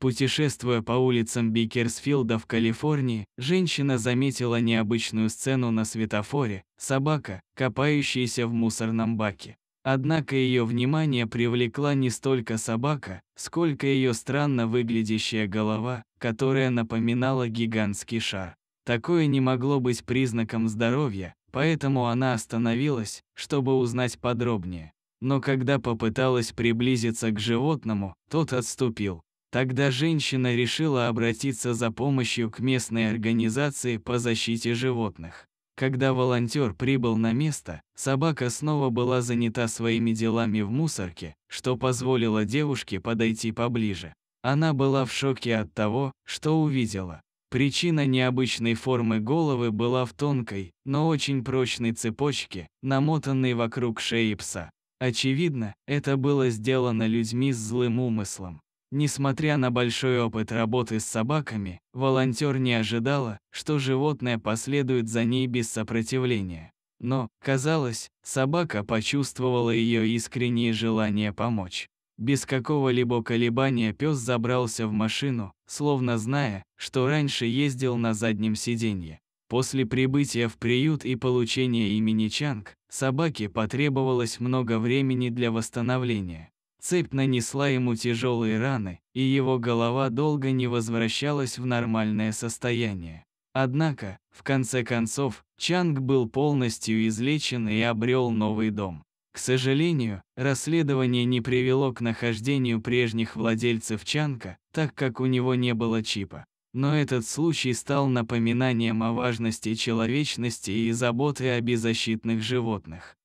Путешествуя по улицам Бикерсфилда в Калифорнии, женщина заметила необычную сцену на светофоре – собака, копающаяся в мусорном баке. Однако ее внимание привлекла не столько собака, сколько ее странно выглядящая голова, которая напоминала гигантский шар. Такое не могло быть признаком здоровья, поэтому она остановилась, чтобы узнать подробнее. Но когда попыталась приблизиться к животному, тот отступил, Тогда женщина решила обратиться за помощью к местной организации по защите животных. Когда волонтер прибыл на место, собака снова была занята своими делами в мусорке, что позволило девушке подойти поближе. Она была в шоке от того, что увидела. Причина необычной формы головы была в тонкой, но очень прочной цепочке, намотанной вокруг шеи пса. Очевидно, это было сделано людьми с злым умыслом. Несмотря на большой опыт работы с собаками, волонтер не ожидала, что животное последует за ней без сопротивления. Но, казалось, собака почувствовала ее искреннее желание помочь. Без какого-либо колебания пес забрался в машину, словно зная, что раньше ездил на заднем сиденье. После прибытия в приют и получения имени Чанг, собаке потребовалось много времени для восстановления. Цепь нанесла ему тяжелые раны, и его голова долго не возвращалась в нормальное состояние. Однако, в конце концов, Чанг был полностью излечен и обрел новый дом. К сожалению, расследование не привело к нахождению прежних владельцев Чанка, так как у него не было чипа. Но этот случай стал напоминанием о важности человечности и заботы о беззащитных животных.